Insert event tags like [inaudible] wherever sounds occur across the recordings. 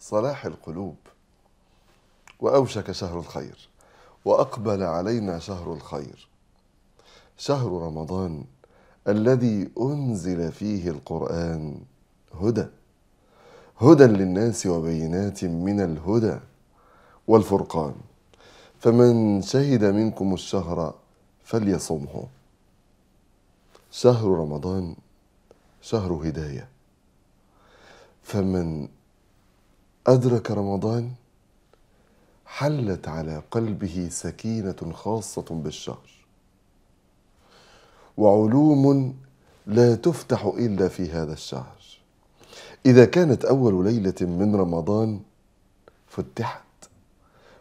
صلاح القلوب وأوشك شهر الخير وأقبل علينا شهر الخير شهر رمضان الذي أنزل فيه القرآن هدى هدى للناس وبينات من الهدى والفرقان فمن شهد منكم الشهر فليصمه شهر رمضان شهر هدايه فمن أدرك رمضان حلت على قلبه سكينة خاصة بالشهر وعلوم لا تفتح إلا في هذا الشهر إذا كانت أول ليلة من رمضان فتحت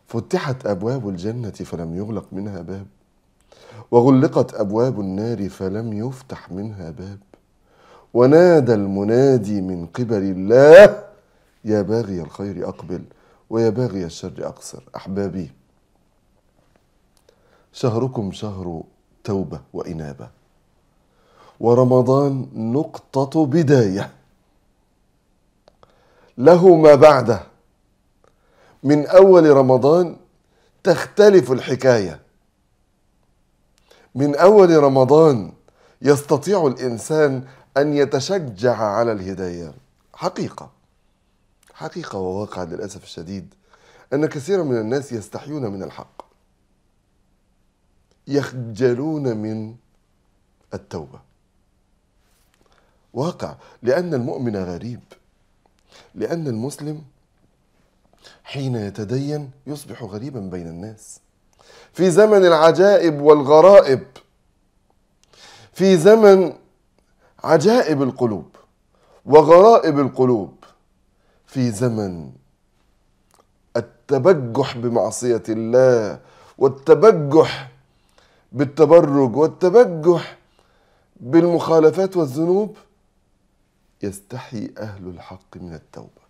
فتحت أبواب الجنة فلم يغلق منها باب وغلقت أبواب النار فلم يفتح منها باب ونادى المنادي من قبل الله يا باغي الخير أقبل ويا باغي الشر أقصر أحبابي شهركم شهر توبة وإنابة ورمضان نقطة بداية له ما بعده من أول رمضان تختلف الحكاية من أول رمضان يستطيع الإنسان أن يتشجع على الهداية حقيقة حقيقة وواقع للأسف الشديد أن كثيرا من الناس يستحيون من الحق يخجلون من التوبة واقع لأن المؤمن غريب لأن المسلم حين يتدين يصبح غريبا بين الناس في زمن العجائب والغرائب في زمن عجائب القلوب وغرائب القلوب في زمن التبجح بمعصية الله والتبجح بالتبرج والتبجح بالمخالفات والذنوب يستحي أهل الحق من التوبة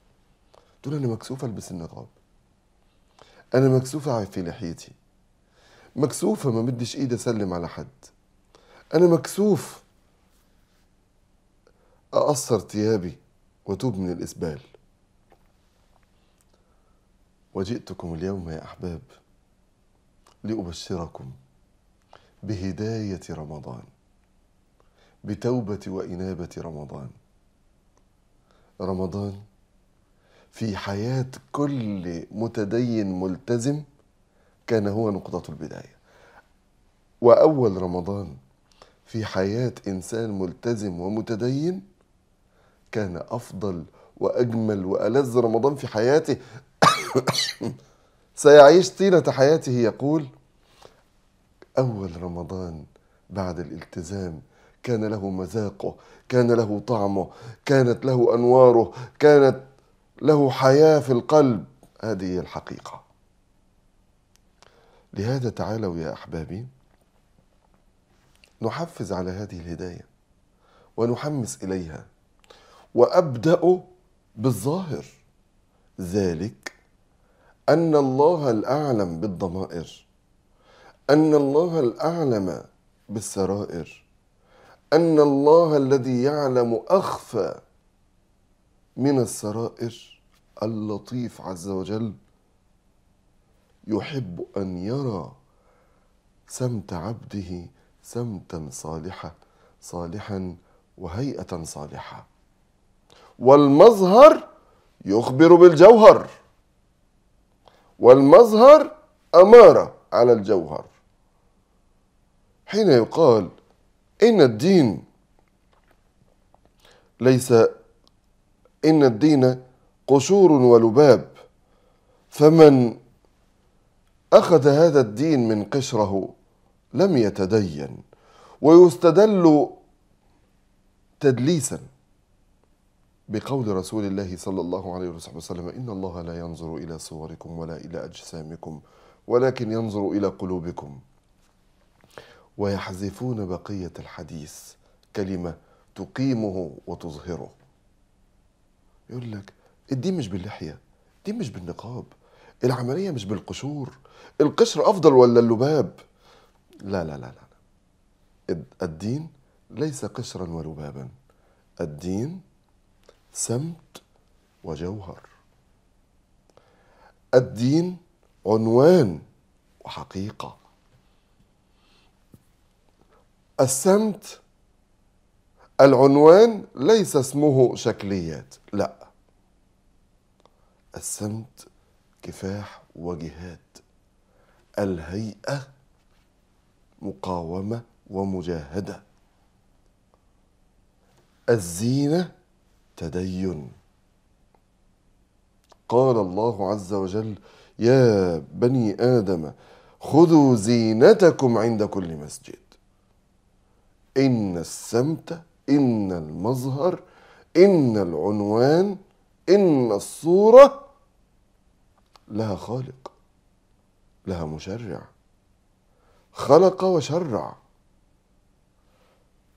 تقول أنا مكسوفة ألبس النقاب أنا مكسوفة في لحيتي مكسوفة ما مدش إيدي أسلم على حد أنا مكسوف أقصر ثيابي وأتوب من الإسبال وجئتكم اليوم يا احباب لابشركم بهدايه رمضان بتوبه وانابه رمضان رمضان في حياه كل متدين ملتزم كان هو نقطه البدايه واول رمضان في حياه انسان ملتزم ومتدين كان افضل واجمل والذ رمضان في حياته [coughs] سيعيش طيلة حياته يقول أول رمضان بعد الالتزام كان له مذاقه كان له طعمه كانت له أنواره كانت له حياة في القلب هذه الحقيقة لهذا تعالوا يا أحبابي نحفز على هذه الهداية ونحمس إليها وأبدأ بالظاهر ذلك أن الله الأعلم بالضمائر أن الله الأعلم بالسرائر أن الله الذي يعلم أخفى من السرائر اللطيف عز وجل يحب أن يرى سمت عبده سمتا صالحا صالحا وهيئة صالحة والمظهر يخبر بالجوهر والمظهر أمارة على الجوهر حين يقال إن الدين ليس إن الدين قشور ولباب فمن أخذ هذا الدين من قشره لم يتدين ويستدل تدليسا بقول رسول الله صلى الله عليه وسلم إن الله لا ينظر إلى صوركم ولا إلى أجسامكم ولكن ينظر إلى قلوبكم ويحذفون بقية الحديث كلمة تقيمه وتظهره يقول لك الدين مش باللحية الدين مش بالنقاب العملية مش بالقشور القشر أفضل ولا اللباب لا لا لا لا الدين ليس قشرا ولبابا الدين سمت وجوهر الدين عنوان وحقيقه السمت العنوان ليس اسمه شكليات لا السمت كفاح وجهاد الهيئه مقاومه ومجاهده الزينه التدين قال الله عز وجل يا بني ادم خذوا زينتكم عند كل مسجد ان السمت ان المظهر ان العنوان ان الصوره لها خالق لها مشرع خلق وشرع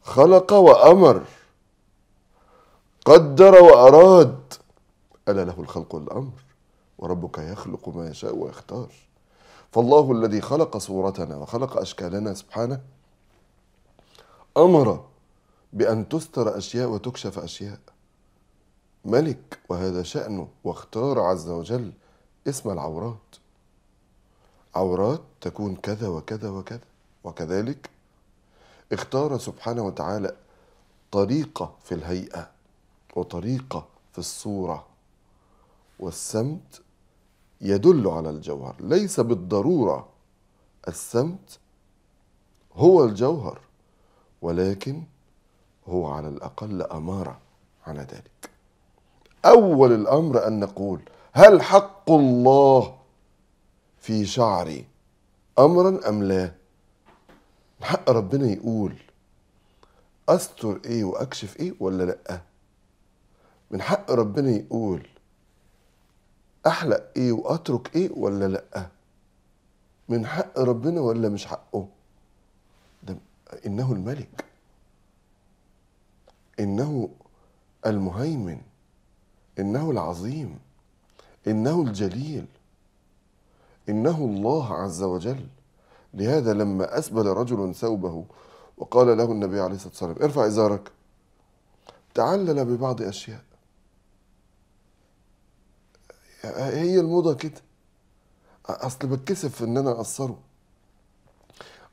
خلق وامر قدر وأراد ألا له الخلق والأمر وربك يخلق ما يشاء ويختار فالله الذي خلق صورتنا وخلق أشكالنا سبحانه أمر بأن تستر أشياء وتكشف أشياء ملك وهذا شأنه واختار عز وجل اسم العورات عورات تكون كذا وكذا وكذا وكذلك اختار سبحانه وتعالى طريقة في الهيئة وطريقة في الصورة والسمت يدل على الجوهر ليس بالضرورة السمت هو الجوهر ولكن هو على الأقل أمارة على ذلك أول الأمر أن نقول هل حق الله في شعري أمرا أم لا حق ربنا يقول أستر إيه وأكشف إيه ولا لأ من حق ربنا يقول احلق ايه واترك ايه ولا لا من حق ربنا ولا مش حقه ده انه الملك انه المهيمن انه العظيم انه الجليل انه الله عز وجل لهذا لما اسبل رجل ثوبه وقال له النبي عليه الصلاه والسلام ارفع ازارك تعلل ببعض اشياء آه، آه، هي الموضه كده آه، اصل بتكسف ان انا اقصره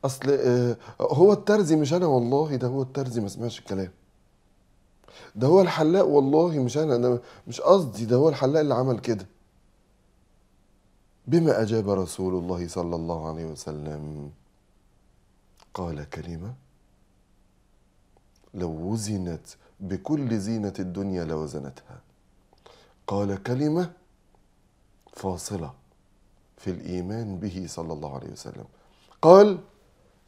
اصل هو الترزي مش انا والله ده هو الترزي ما سمعش الكلام ده هو الحلاق والله مش انا انا مش قصدي ده هو الحلاق اللي عمل كده بما اجاب رسول الله صلى الله عليه وسلم قال كلمه لو وزنت بكل زينه الدنيا لوزنتها قال كلمه فاصله في الايمان به صلى الله عليه وسلم قال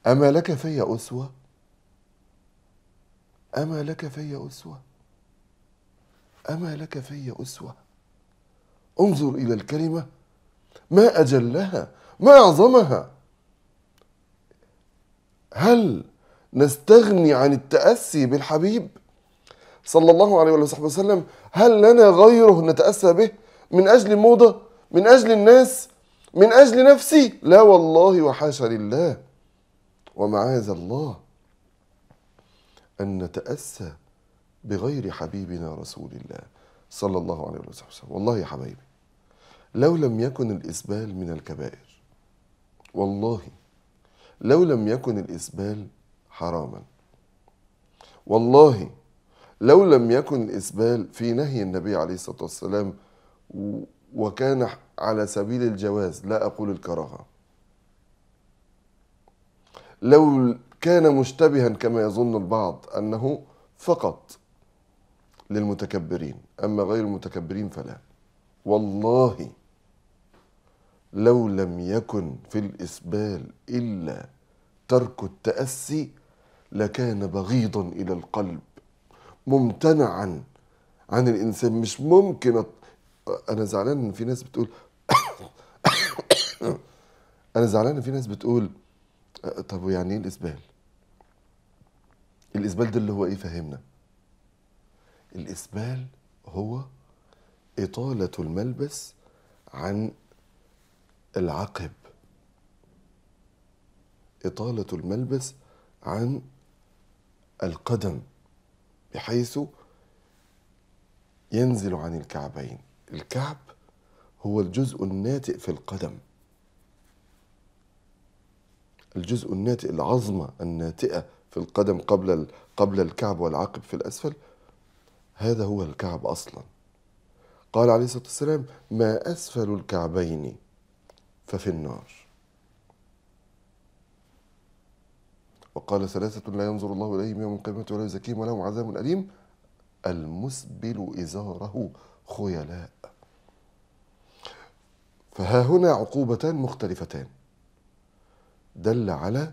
اما لك في اسوه اما لك في اسوه اما لك في اسوه انظر الى الكلمه ما اجلها ما اعظمها هل نستغني عن التاسي بالحبيب صلى الله عليه وسلم هل لنا غيره نتاسى به من اجل موضه من أجل الناس من أجل نفسي لا والله وحاشا لله ومعاذ الله أن نتأسى بغير حبيبنا رسول الله صلى الله عليه وسلم والله يا حبايبي لو لم يكن الإسبال من الكبائر والله لو لم يكن الإسبال حراما والله لو لم يكن الإسبال في نهي النبي عليه الصلاة والسلام وكان على سبيل الجواز لا أقول الكراهة لو كان مشتبها كما يظن البعض أنه فقط للمتكبرين أما غير المتكبرين فلا والله لو لم يكن في الإسبال إلا ترك التأسي لكان بغيضا إلى القلب ممتنعا عن الإنسان مش ممكن انا زعلان ان في ناس بتقول [coughs] انا زعلان ان في ناس بتقول طب ويعني ايه الاسبال الاسبال ده اللي هو ايه فهمنا الاسبال هو اطاله الملبس عن العقب اطاله الملبس عن القدم بحيث ينزل عن الكعبين الكعب هو الجزء الناتئ في القدم الجزء الناتئ العظمة الناتئة في القدم قبل قبل الكعب والعقب في الأسفل هذا هو الكعب أصلا قال عليه الصلاة والسلام ما أسفل الكعبين ففي النار وقال ثلاثة لا ينظر الله إليهم يوم القيامة ولا يزكيهم ولهم عذاب أليم المسبل إزاره خيلاء فها هنا عقوبتان مختلفتان دل على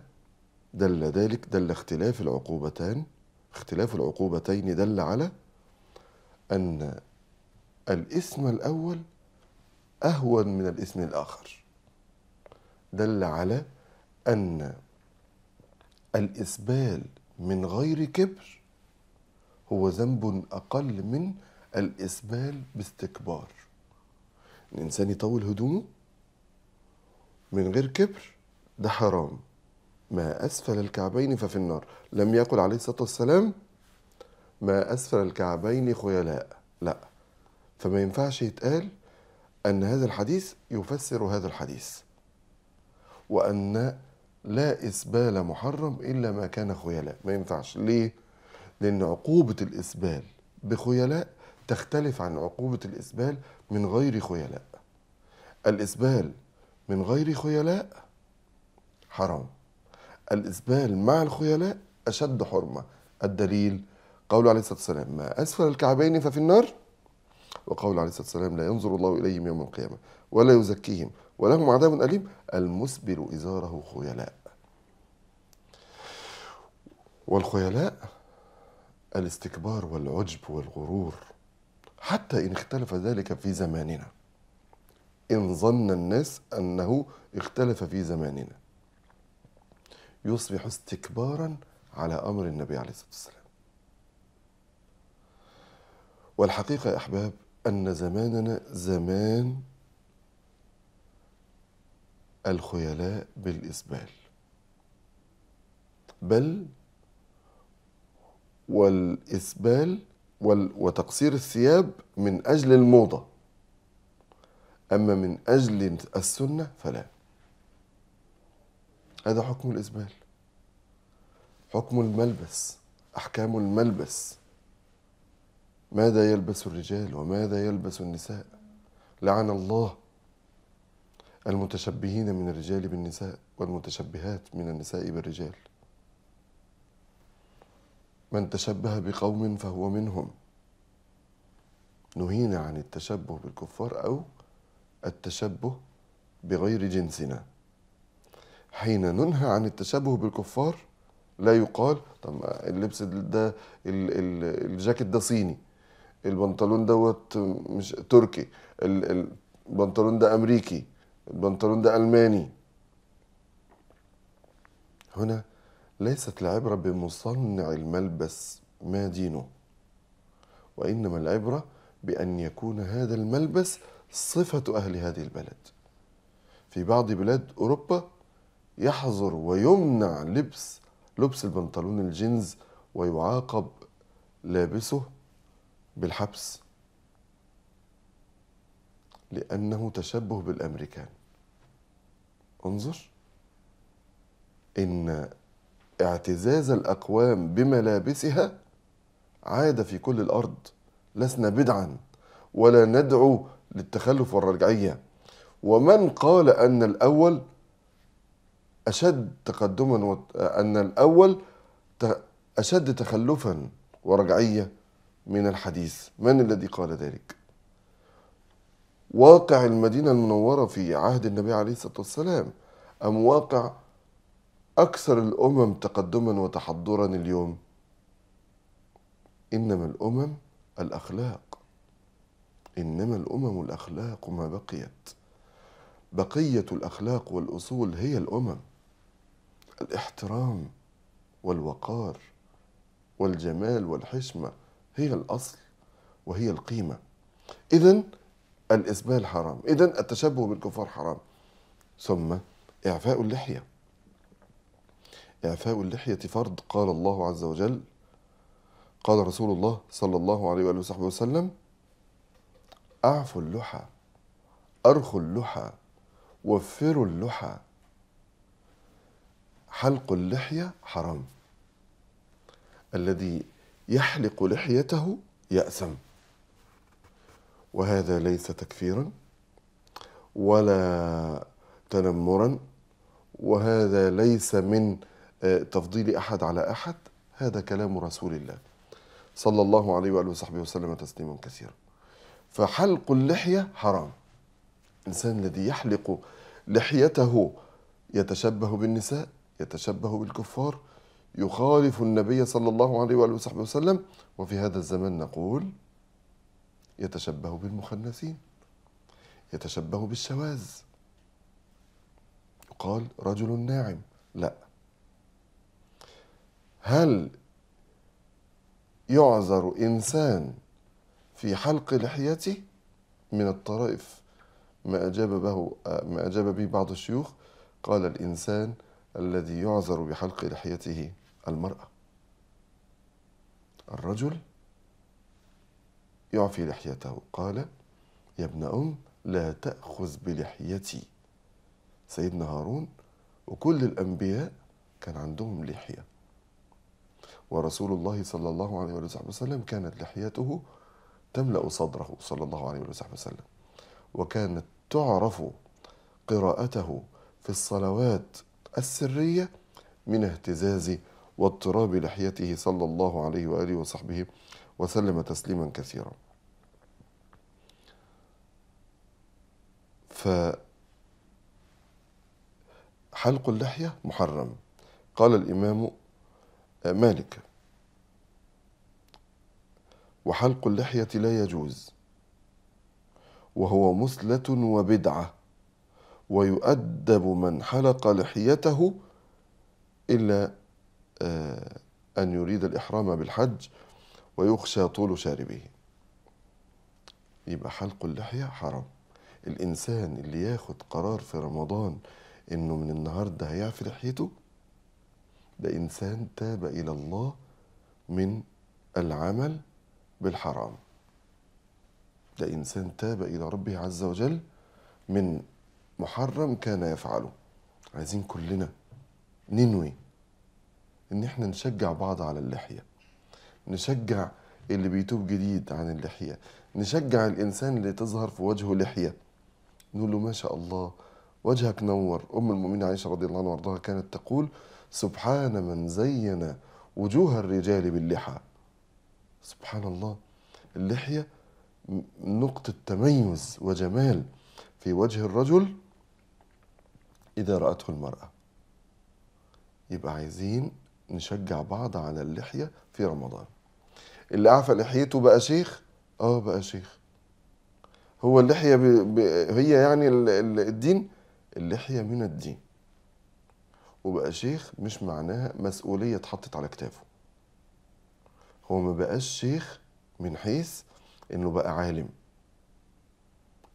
دل ذلك دل اختلاف العقوبتان اختلاف العقوبتين دل على أن الاسم الأول أهون من الاسم الآخر دل على أن الإسبال من غير كبر هو ذنب أقل من الإسبال باستكبار الإنسان يطول هدومه من غير كبر ده حرام ما أسفل الكعبين ففي النار لم يقل عليه الصلاة والسلام ما أسفل الكعبين خيلاء لا فما ينفعش يتقال أن هذا الحديث يفسر هذا الحديث وأن لا إسبال محرم إلا ما كان خيلاء ما ينفعش ليه؟ لأن عقوبة الإسبال بخيلاء تختلف عن عقوبة الإسبال من غير خيلاء الإسبال من غير خيلاء حرام الإسبال مع الخيلاء أشد حرمة الدليل قوله عليه الصلاة والسلام ما أسفل الكعبين ففي النار وقول عليه الصلاة والسلام لا ينظر الله إليهم يوم القيامة ولا يزكيهم ولهم عذاب أليم المسبل إزاره خيلاء والخيلاء الاستكبار والعجب والغرور حتى إن اختلف ذلك في زماننا إن ظن الناس أنه اختلف في زماننا يصبح استكبارا على أمر النبي عليه الصلاة والسلام والحقيقة يا أحباب أن زماننا زمان الخيلاء بالإسبال بل والإسبال وتقصير الثياب من أجل الموضة أما من أجل السنة فلا هذا حكم الإزبال حكم الملبس أحكام الملبس ماذا يلبس الرجال وماذا يلبس النساء لعن الله المتشبهين من الرجال بالنساء والمتشبهات من النساء بالرجال من تشبه بقوم فهو منهم نهينا عن التشبه بالكفار أو التشبه بغير جنسنا حين ننهى عن التشبه بالكفار لا يقال طب اللبس ده الجاكيت ده صيني البنطلون دوت مش تركي البنطلون ده امريكي البنطلون ده الماني هنا ليست العبرة بمصنع الملبس ما دينه وإنما العبرة بأن يكون هذا الملبس صفة أهل هذه البلد في بعض بلاد أوروبا يحظر ويمنع لبس لبس البنطلون الجينز ويعاقب لابسه بالحبس لأنه تشبه بالأمريكان انظر إن اعتزاز الأقوام بملابسها عاد في كل الأرض لسنا بدعا ولا ندعو للتخلف والرجعية ومن قال أن الأول أشد تقدما أن الأول أشد تخلفا ورجعية من الحديث من الذي قال ذلك واقع المدينة المنورة في عهد النبي عليه الصلاة والسلام أم واقع أكثر الأمم تقدما وتحضرا اليوم إنما الأمم الأخلاق إنما الأمم الأخلاق ما بقيت بقية الأخلاق والأصول هي الأمم الاحترام والوقار والجمال والحشمة هي الأصل وهي القيمة إذا الإسبال حرام إذا التشبه بالكفار حرام ثم إعفاء اللحية إعفاء اللحية فرض قال الله عز وجل قال رسول الله صلى الله عليه وآله وصحبه وسلم أعفوا اللحى أرخوا اللحى وفروا اللحى حلق اللحية حرام الذي يحلق لحيته يأثم وهذا ليس تكفيرا ولا تنمرا وهذا ليس من آه، تفضيل أحد على أحد هذا كلام رسول الله صلى الله عليه وآله وصحبه وسلم تسليما كثيرا فحلق اللحية حرام الإنسان الذي يحلق لحيته يتشبه بالنساء يتشبه بالكفار يخالف النبي صلى الله عليه وآله وصحبه وسلم وفي هذا الزمان نقول يتشبه بالمخنثين يتشبه بالشواذ يقال رجل ناعم لا هل يعذر إنسان في حلق لحيته من الطرائف ما أجاب به ما أجاب به بعض الشيوخ قال الإنسان الذي يعذر بحلق لحيته المرأة الرجل يعفي لحيته قال يا ابن أم لا تأخذ بلحيتي سيدنا هارون وكل الأنبياء كان عندهم لحية ورسول الله صلى الله عليه وسلم كانت لحيته تملأ صدره صلى الله عليه وسلم وكانت تعرف قراءته في الصلوات السرية من اهتزاز واضطراب لحيته صلى الله عليه وآله وصحبه وسلم تسليما كثيرا فحلق اللحية محرم قال الإمام آه، مالك وحلق اللحية لا يجوز وهو مثلة وبدعة ويؤدب من حلق لحيته إلا آه، أن يريد الإحرام بالحج ويخشى طول شاربه يبقى حلق اللحية حرام الإنسان اللي ياخد قرار في رمضان إنه من النهاردة هيعفي لحيته ده إنسان تاب إلى الله من العمل بالحرام ده إنسان تاب إلى ربه عز وجل من محرم كان يفعله عايزين كلنا ننوي إن إحنا نشجع بعض على اللحية نشجع اللي بيتوب جديد عن اللحية نشجع الإنسان اللي تظهر في وجهه لحية نقول له ما شاء الله وجهك نور أم المؤمنين عائشة رضي الله عنها وارضاها كانت تقول سبحان من زين وجوه الرجال باللحى سبحان الله اللحية نقطة تميز وجمال في وجه الرجل إذا رأته المرأة يبقى عايزين نشجع بعض على اللحية في رمضان اللي أعفى لحيته بقى شيخ اه بقى شيخ هو اللحية بي بي هي يعني ال... الدين اللحية من الدين وبقى شيخ مش معناها مسؤولية اتحطت على كتافه هو ما بقاش شيخ من حيث انه بقى عالم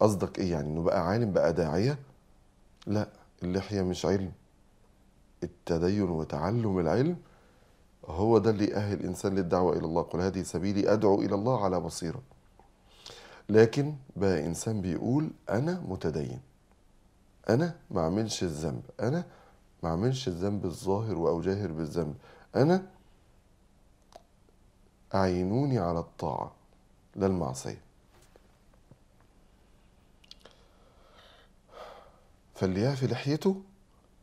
قصدك ايه يعني انه بقى عالم بقى داعية لا اللحية مش علم التدين وتعلم العلم هو ده اللي يأهل الإنسان للدعوة إلى الله قل هذه سبيلي أدعو إلى الله على بصيرة لكن بقى إنسان بيقول أنا متدين انا ما اعملش الذنب انا ما اعملش الذنب الظاهر او جاهر بالذنب انا اعينوني على الطاعه لا المعصيه فاللي يعفي لحيته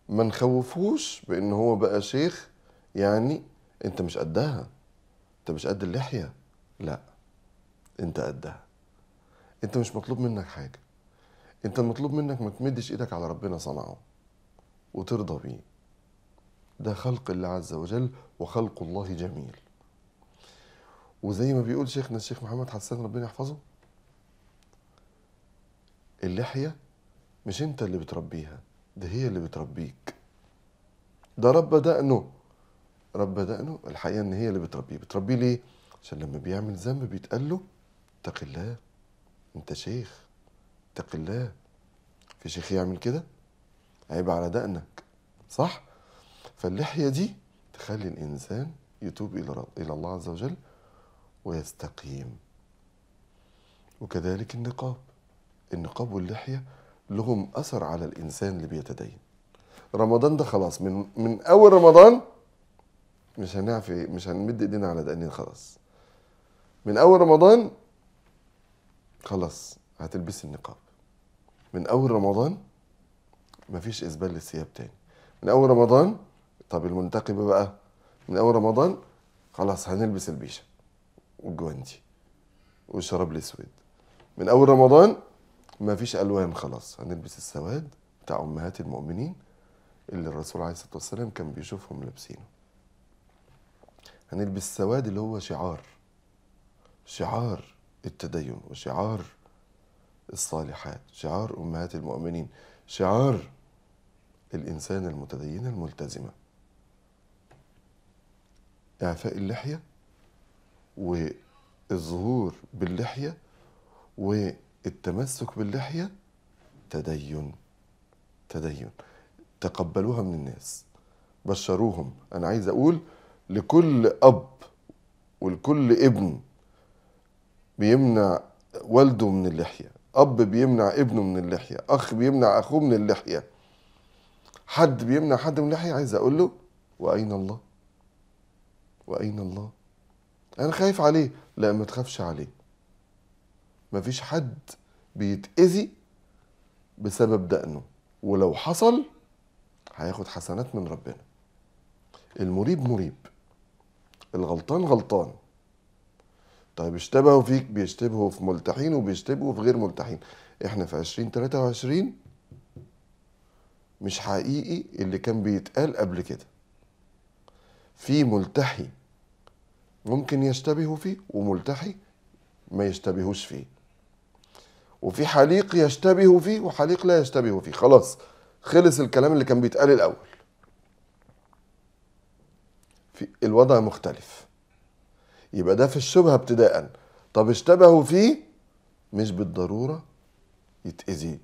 ما نخوفوش بان هو بقى شيخ يعني انت مش قدها انت مش قد اللحيه لا انت قدها انت مش مطلوب منك حاجه انت المطلوب منك ما تمدش ايدك على ربنا صنعه وترضى بيه ده خلق الله عز وجل وخلق الله جميل وزي ما بيقول شيخنا الشيخ محمد حسان ربنا يحفظه اللحية مش انت اللي بتربيها ده هي اللي بتربيك ده رب دقنه رب دقنه الحقيقة ان هي اللي بتربيه بتربيه ليه؟ عشان لما بيعمل ذنب بيتقال له اتق الله انت شيخ اتق الله في شيخ يعمل كده عيب على دقنك صح فاللحيه دي تخلي الانسان يتوب الى الى الله عز وجل ويستقيم وكذلك النقاب النقاب واللحيه لهم اثر على الانسان اللي بيتدين رمضان ده خلاص من من اول رمضان مش هنعفي مش هنمد ايدينا على دقنين خلاص من اول رمضان خلاص هتلبسي النقاب من اول رمضان مفيش اسبال للثياب تاني من اول رمضان طب المنتقبه بقى من اول رمضان خلاص هنلبس البيشه والجواندي والشراب الاسود من اول رمضان مفيش الوان خلاص هنلبس السواد بتاع امهات المؤمنين اللي الرسول عليه الصلاه والسلام كان بيشوفهم لابسينه هنلبس السواد اللي هو شعار شعار التدين وشعار الصالحات شعار أمهات المؤمنين شعار الإنسان المتدينة الملتزمة إعفاء اللحية والظهور باللحية والتمسك باللحية تدين تدين تقبلوها من الناس بشروهم أنا عايز أقول لكل أب ولكل ابن بيمنع والده من اللحية اب بيمنع ابنه من اللحيه اخ بيمنع اخوه من اللحيه حد بيمنع حد من اللحيه عايز اقول له واين الله واين الله انا خايف عليه لا ما تخافش عليه مفيش حد بيتاذي بسبب دقنه ولو حصل هياخد حسنات من ربنا المريب مريب الغلطان غلطان طيب اشتبهوا فيك بيشتبهوا في ملتحين وبيشتبهوا في غير ملتحين احنا في 2023 مش حقيقي اللي كان بيتقال قبل كده في ملتحي ممكن يشتبهوا فيه وملتحي ما يشتبهوش فيه وفي حليق يشتبه فيه وحليق لا يشتبه فيه خلاص خلص الكلام اللي كان بيتقال الاول في الوضع مختلف يبقى ده في الشبهه ابتداء طب اشتبهوا فيه مش بالضروره يتاذي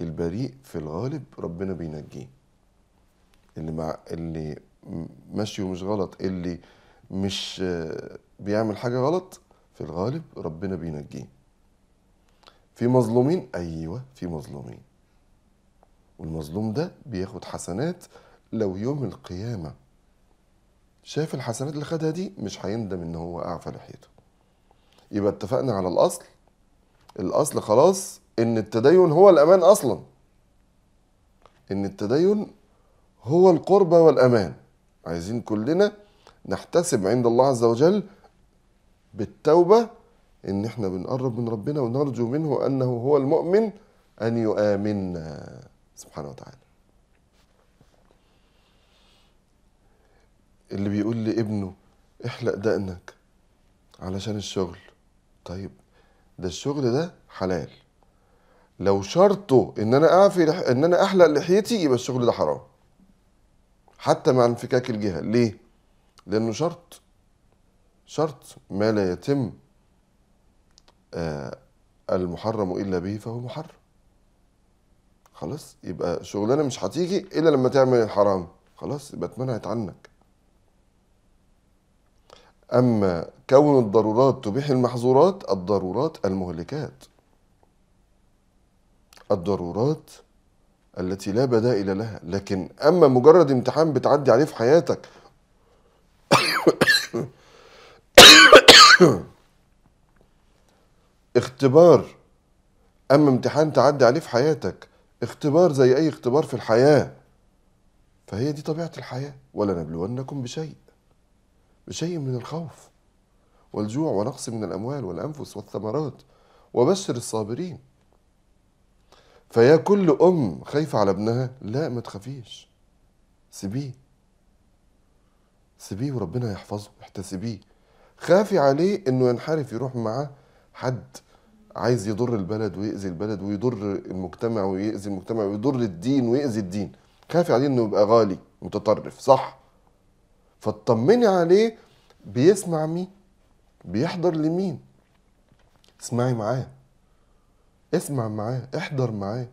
البريء في الغالب ربنا بينجيه اللي مع اللي ماشي ومش غلط اللي مش بيعمل حاجه غلط في الغالب ربنا بينجيه في مظلومين ايوه في مظلومين والمظلوم ده بياخد حسنات لو يوم القيامه شاف الحسنات اللي خدها دي مش هيندم ان هو اعفى لحيته يبقى اتفقنا على الاصل الاصل خلاص ان التدين هو الامان اصلا ان التدين هو القربة والامان عايزين كلنا نحتسب عند الله عز وجل بالتوبة ان احنا بنقرب من ربنا ونرجو منه انه هو المؤمن ان يؤمنا سبحانه وتعالى اللي بيقول لابنه احلق دقنك علشان الشغل طيب ده الشغل ده حلال لو شرطه ان انا اعفي لح... ان انا احلق لحيتي يبقى الشغل ده حرام حتى مع انفكاك الجهه ليه لانه شرط شرط ما لا يتم آه المحرم الا به فهو محرم خلاص يبقى شغلانه مش هتيجي الا لما تعمل الحرام خلاص يبقى اتمنعت عنك أما كون الضرورات تبيح المحظورات الضرورات المهلكات الضرورات التي لا بدائل لها لكن أما مجرد امتحان بتعدي عليه في حياتك [coughs] اختبار أما امتحان تعدي عليه في حياتك اختبار زي أي اختبار في الحياة فهي دي طبيعة الحياة ولنبلونكم بشيء بشيء من الخوف والجوع ونقص من الأموال والأنفس والثمرات وبشر الصابرين فيا كل أم خايفة على ابنها لا ما تخافيش سيبيه سيبيه وربنا يحفظه احتسبيه خافي عليه انه ينحرف يروح معاه حد عايز يضر البلد ويأذي البلد ويضر المجتمع ويأذي المجتمع ويضر الدين ويأذي الدين خافي عليه انه يبقى غالي متطرف صح فاطمني عليه بيسمع مين بيحضر لمين اسمعي معاه اسمع معاه احضر معاه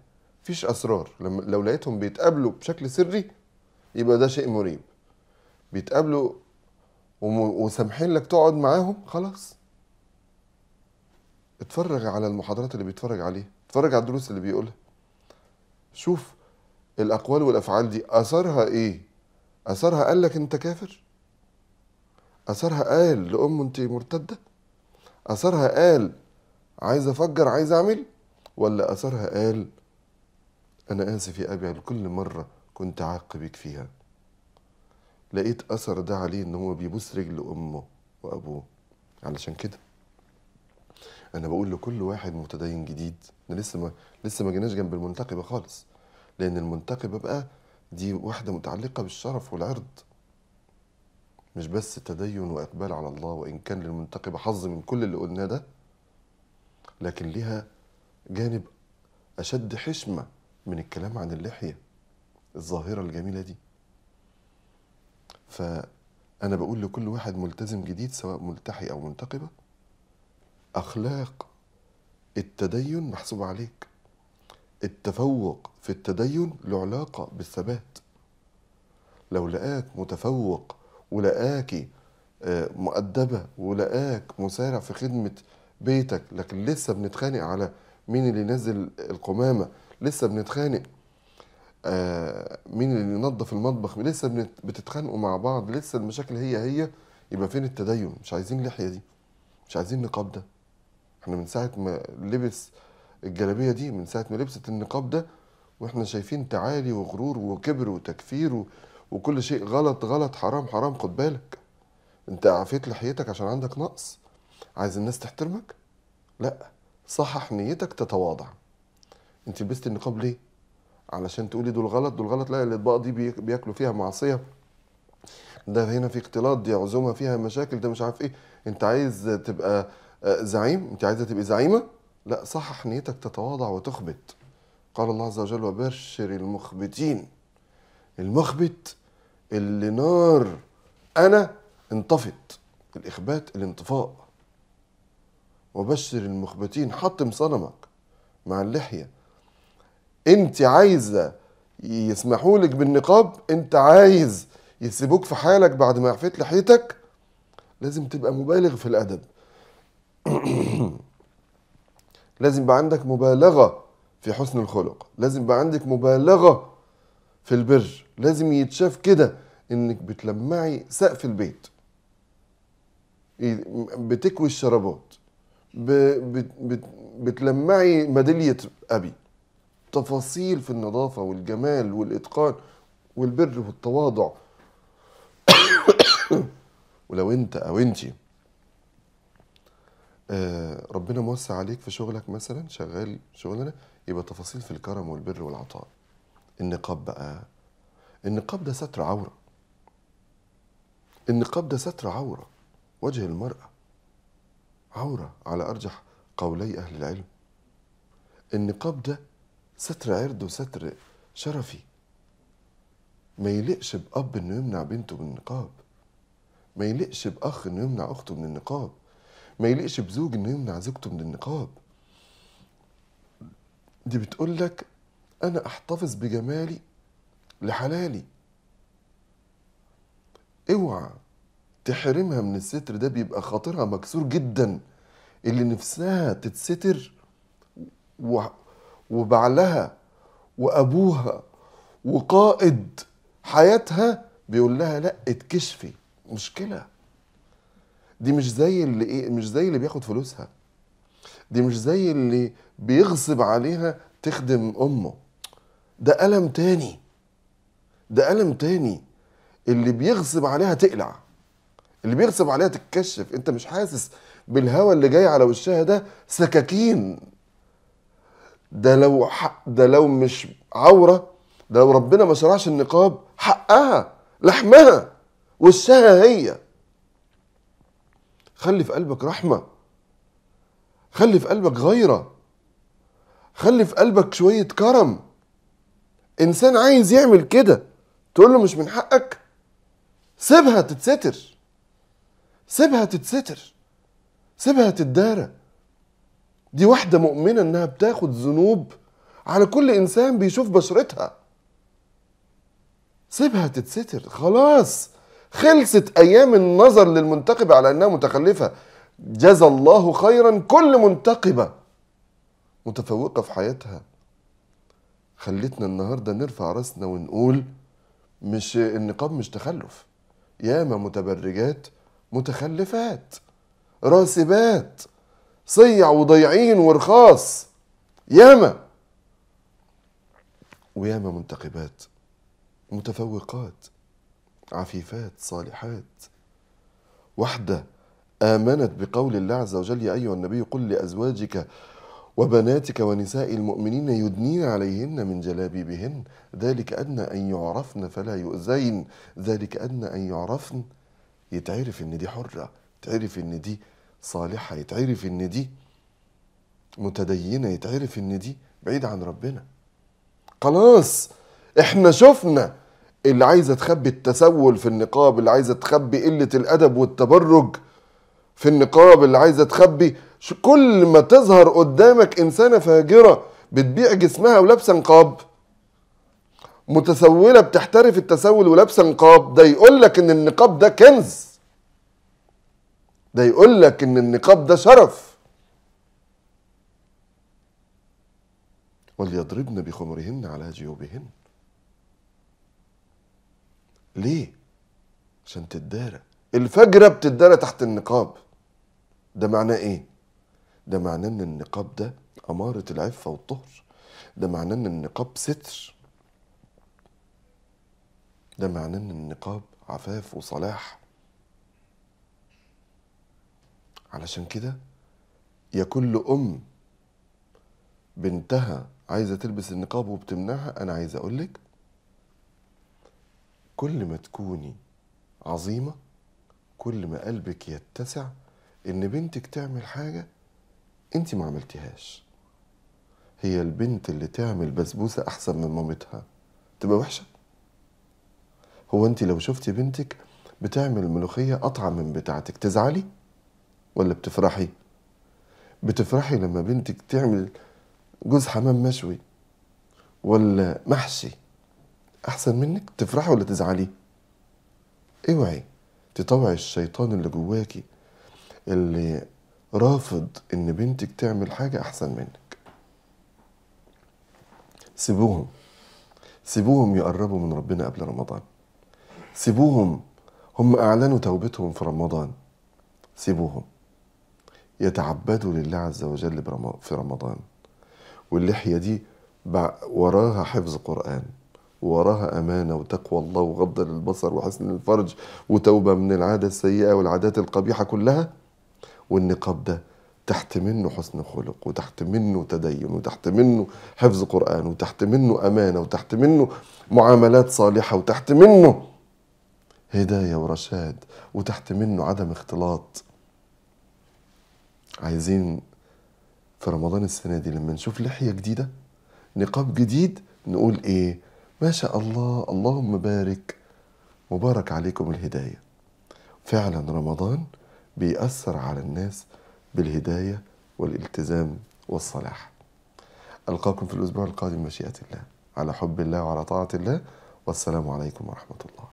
مفيش اسرار لما لو لقيتهم بيتقابلوا بشكل سري يبقى ده شيء مريب بيتقابلوا وسامحين لك تقعد معاهم خلاص اتفرج على المحاضرات اللي بيتفرج عليها اتفرج على الدروس اللي بيقولها شوف الاقوال والافعال دي اثرها ايه أثرها قال لك أنت كافر أثرها قال لأمه أنت مرتدة أثرها قال عايز أفجر عايز أعمل ولا أثرها قال أنا آسف يا أبي على كل مرة كنت أعاقبك فيها لقيت أثر ده عليه إن هو بيبوس رجل أمه وأبوه علشان كده أنا بقول لكل واحد متدين جديد أنا لسه ما لسه ما جيناش جنب المنتقبة خالص لأن المنتقبة بقى دي واحدة متعلقة بالشرف والعرض مش بس تدين وإقبال على الله وإن كان للمنتقبة حظ من كل اللي قلناه ده لكن لها جانب أشد حشمة من الكلام عن اللحية الظاهرة الجميلة دي فأنا بقول لكل واحد ملتزم جديد سواء ملتحي أو منتقبة أخلاق التدين محسوبة عليك التفوق في التدين له علاقة بالثبات لو لقاك متفوق ولقاكي آه، مؤدبة ولقاك مسارع في خدمة بيتك لكن لسه بنتخانق على مين اللي نزل القمامة لسه بنتخانق آه، مين اللي ينظف المطبخ لسه بتتخانقوا مع بعض لسه المشاكل هي هي يبقى فين التدين مش عايزين اللحية دي مش عايزين النقاب ده احنا من ساعة ما لبس الجلابيه دي من ساعه ما لبست النقاب ده واحنا شايفين تعالي وغرور وكبر وتكفير و... وكل شيء غلط غلط حرام حرام خد بالك انت عافيت لحيتك عشان عندك نقص عايز الناس تحترمك لا صحح نيتك تتواضع انت لبست النقاب ليه علشان تقولي دول غلط دول غلط لا الاطباق دي بياكلوا فيها معصيه ده هنا في اختلاط دي عزومه فيها مشاكل ده مش عارف ايه انت عايز تبقى آه، زعيم انت عايزه تبقي زعيمه لا صحح نيتك تتواضع وتخبت قال الله عز وجل وبشر المخبتين المخبت اللي نار أنا انطفت الإخبات الانطفاء وبشر المخبتين حطم صنمك مع اللحية انت عايزة يسمحوا لك بالنقاب انت عايز يسيبوك في حالك بعد ما عفيت لحيتك لازم تبقى مبالغ في الأدب [clears throat] لازم يبقى عندك مبالغة في حسن الخلق لازم يبقى عندك مبالغة في البر لازم يتشاف كده انك بتلمعي سقف البيت إيه، بتكوي الشرابات بتلمعي ميدالية أبي تفاصيل في النظافة والجمال والإتقان والبر والتواضع [coughs] ولو أنت أو أنتِ آه، ربنا موسع عليك في شغلك مثلا شغال شغلانه يبقى تفاصيل في الكرم والبر والعطاء النقاب بقى النقاب ده ستر عوره النقاب ده ستر عوره وجه المراه عوره على ارجح قولي اهل العلم النقاب ده ستر عرض وستر شرفي ما يليقش باب انه يمنع بنته من النقاب ما يليقش باخ انه يمنع اخته من النقاب ما يليقش بزوج انه يمنع زوجته من النقاب دي بتقول لك انا احتفظ بجمالي لحلالي اوعى تحرمها من الستر ده بيبقى خاطرها مكسور جدا اللي نفسها تتستر و... وبعلها وابوها وقائد حياتها بيقول لها لا اتكشفي مشكله دي مش زي اللي ايه مش زي اللي بياخد فلوسها دي مش زي اللي بيغصب عليها تخدم امه ده ألم تاني ده ألم تاني اللي بيغصب عليها تقلع اللي بيغصب عليها تتكشف انت مش حاسس بالهوا اللي جاي على وشها ده سكاكين ده لو حق ده لو مش عوره ده لو ربنا ما شرعش النقاب حقها لحمها وشها هي خلي في قلبك رحمه خلي في قلبك غيره خلي في قلبك شويه كرم انسان عايز يعمل كده تقول له مش من حقك سيبها تتستر سيبها تتستر سيبها تتدارى دي واحده مؤمنه انها بتاخد ذنوب على كل انسان بيشوف بشرتها سيبها تتستر خلاص خلصت ايام النظر للمنتقبه على انها متخلفه جزى الله خيرا كل منتقبه متفوقه في حياتها خلتنا النهارده نرفع راسنا ونقول مش النقاب مش تخلف ياما متبرجات متخلفات راسبات صيع وضيعين ورخاص ياما وياما منتقبات متفوقات عفيفات صالحات واحدة آمنت بقول الله عز وجل يا أيها النبي قل لأزواجك وبناتك ونساء المؤمنين يدنين عليهن من جلابيبهن ذلك أدنى أن يعرفن فلا يؤذين ذلك أدنى أن يعرفن يتعرف إن دي حرة يتعرف إن دي صالحة يتعرف إن دي متدينة يتعرف إن دي بعيد عن ربنا خلاص احنا شفنا اللي عايزه تخبي التسول في النقاب اللي عايزه تخبي قله الادب والتبرج في النقاب اللي عايزه تخبي كل ما تظهر قدامك انسانه فاجره بتبيع جسمها ولابسه نقاب متسوله بتحترف التسول ولابسه نقاب ده يقول لك ان النقاب ده كنز ده يقول لك ان النقاب ده شرف وليضربن بخمرهن على جيوبهن ليه عشان تتدارى الفجرة بتتدارى تحت النقاب ده معناه ايه ده معناه ان النقاب ده اماره العفه والطهر ده معناه ان النقاب ستر ده معناه ان النقاب عفاف وصلاح علشان كده يا كل ام بنتها عايزه تلبس النقاب وبتمنعها انا عايز اقولك كل ما تكوني عظيمة كل ما قلبك يتسع إن بنتك تعمل حاجة أنت ما عملتيهاش هي البنت اللي تعمل بسبوسة أحسن من مامتها تبقى وحشة هو أنت لو شفتي بنتك بتعمل ملوخية أطعم من بتاعتك تزعلي ولا بتفرحي بتفرحي لما بنتك تعمل جوز حمام مشوي ولا محشي احسن منك تفرحي ولا تزعلي اوعي تطوعي الشيطان اللي جواكي اللي رافض ان بنتك تعمل حاجه احسن منك سيبوهم سيبوهم يقربوا من ربنا قبل رمضان سيبوهم هم اعلنوا توبتهم في رمضان سيبوهم يتعبدوا لله عز وجل في رمضان واللحيه دي وراها حفظ قران وراها أمانة وتقوى الله وغض للبصر وحسن الفرج وتوبة من العادة السيئة والعادات القبيحة كلها والنقاب ده تحت منه حسن خلق وتحت منه تدين وتحت منه حفظ قرآن وتحت منه أمانة وتحت منه معاملات صالحة وتحت منه هداية ورشاد وتحت منه عدم اختلاط عايزين في رمضان السنة دي لما نشوف لحية جديدة نقاب جديد نقول ايه ما شاء الله اللهم بارك مبارك عليكم الهداية فعلا رمضان بيأثر على الناس بالهداية والالتزام والصلاح ألقاكم في الأسبوع القادم مشيئة الله على حب الله وعلى طاعة الله والسلام عليكم ورحمة الله